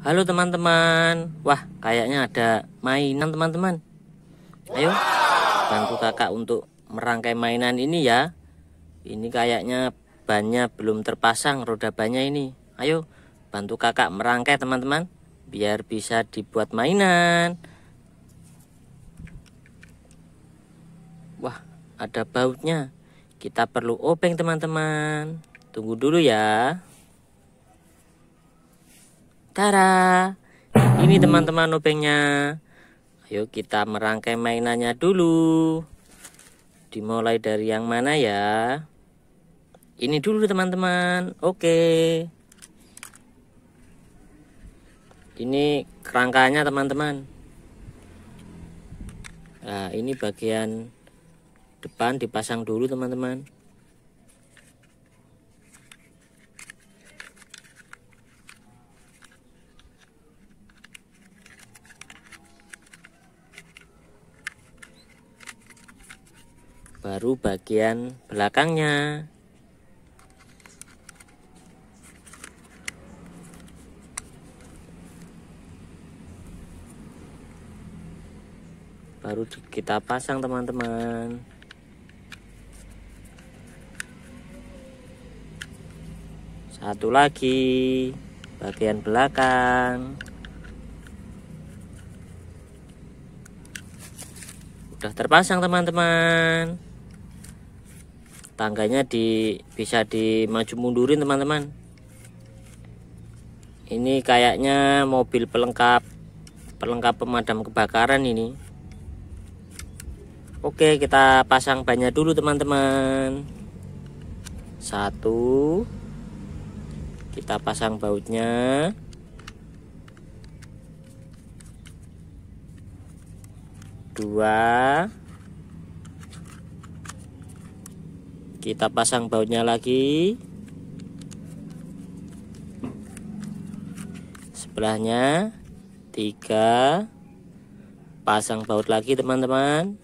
Halo teman-teman. Wah, kayaknya ada mainan teman-teman. Ayo, bantu kakak untuk merangkai mainan ini ya. Ini kayaknya bannya belum terpasang roda bannya ini. Ayo, bantu kakak merangkai teman-teman. Biar bisa dibuat mainan. Wah, ada bautnya. Kita perlu obeng teman-teman. Tunggu dulu ya. Tara. Ini teman-teman obengnya. Ayo kita merangkai mainannya dulu. Dimulai dari yang mana ya? Ini dulu teman-teman. Oke. Ini kerangkanya teman-teman. Nah, ini bagian depan dipasang dulu teman-teman. baru bagian belakangnya baru kita pasang teman-teman satu lagi bagian belakang udah terpasang teman-teman tangganya di bisa dimaju mundurin teman-teman ini kayaknya mobil pelengkap pelengkap pemadam kebakaran ini oke kita pasang banyak dulu teman-teman satu kita pasang bautnya dua kita pasang bautnya lagi sebelahnya tiga pasang baut lagi teman-teman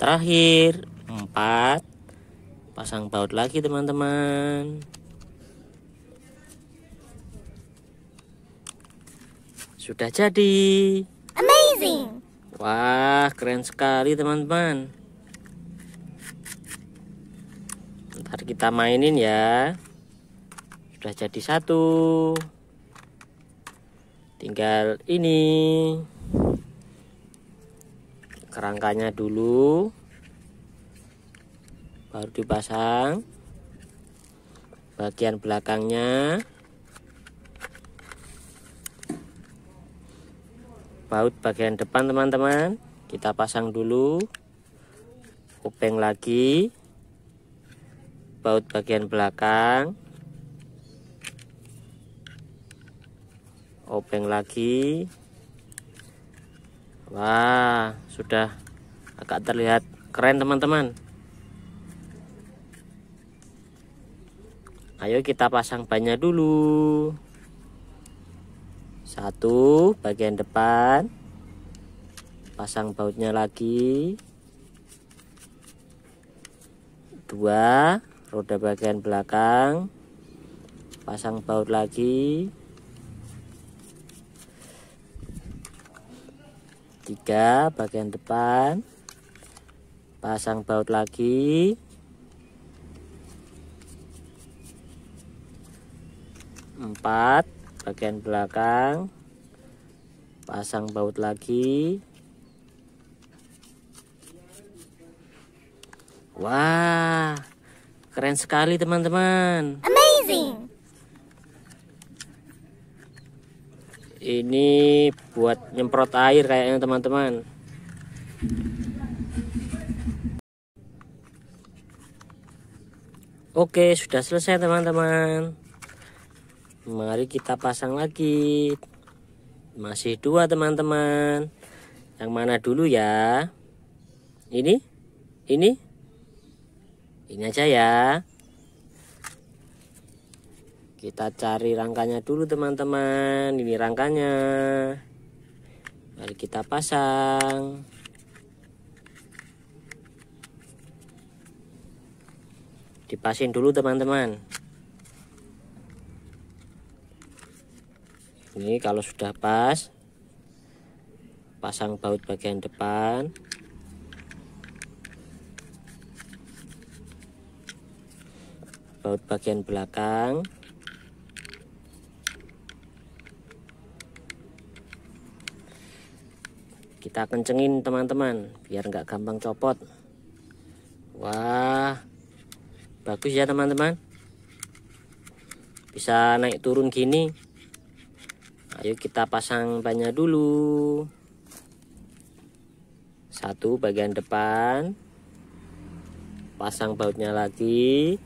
terakhir empat pasang baut lagi teman-teman sudah jadi amazing wah keren sekali teman-teman kita mainin ya sudah jadi satu tinggal ini kerangkanya dulu baru dipasang bagian belakangnya baut bagian depan teman-teman kita pasang dulu Kopeng lagi baut bagian belakang openg lagi wah sudah agak terlihat keren teman-teman ayo kita pasang bannya dulu satu bagian depan pasang bautnya lagi dua roda bagian belakang pasang baut lagi tiga bagian depan pasang baut lagi empat bagian belakang pasang baut lagi wah Keren sekali teman-teman. Amazing. Ini buat nyemprot air kayaknya teman-teman. Oke, sudah selesai teman-teman. Mari kita pasang lagi. Masih dua teman-teman. Yang mana dulu ya? Ini? Ini? ini aja ya kita cari rangkanya dulu teman-teman ini rangkanya mari kita pasang dipasin dulu teman-teman ini kalau sudah pas pasang baut bagian depan baut bagian belakang kita kencengin teman-teman biar nggak gampang copot wah bagus ya teman-teman bisa naik turun gini ayo kita pasang banyak dulu satu bagian depan pasang bautnya lagi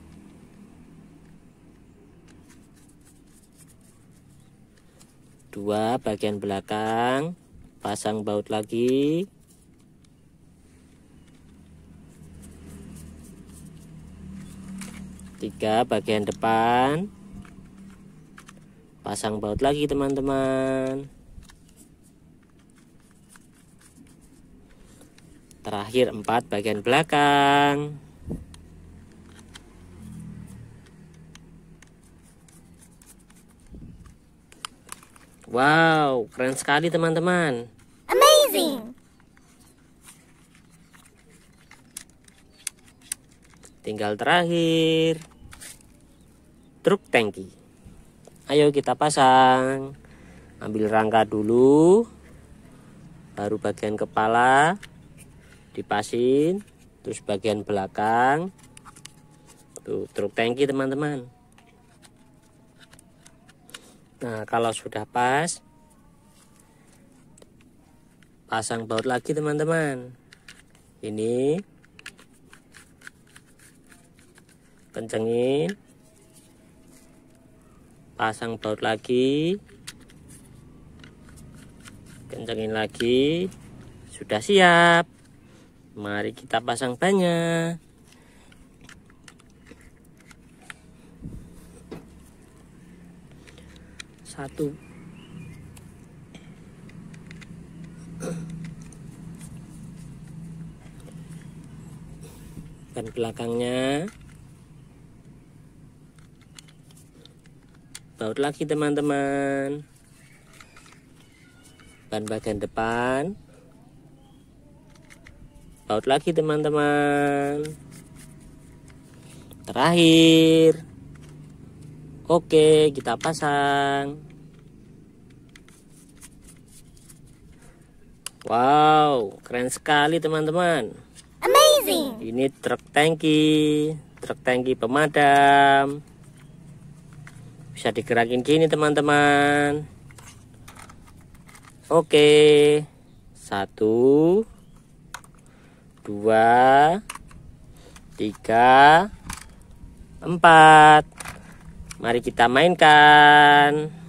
dua bagian belakang pasang baut lagi tiga bagian depan pasang baut lagi teman-teman terakhir empat bagian belakang Wow, keren sekali teman-teman. Amazing. Tinggal terakhir. Truk tangki. Ayo kita pasang. Ambil rangka dulu. Baru bagian kepala dipasin, terus bagian belakang. Tuh, truk tangki teman-teman. Nah, kalau sudah pas pasang baut lagi teman-teman. Ini kencengin pasang baut lagi kencengin lagi sudah siap mari kita pasang banyak satu ban belakangnya baut lagi teman-teman ban bagian depan baut lagi teman-teman terakhir oke kita pasang Wow, keren sekali teman-teman. Amazing. Ini truk tangki, truk tangki pemadam. Bisa digerakin gini teman-teman. Oke, satu, dua, tiga, empat. Mari kita mainkan.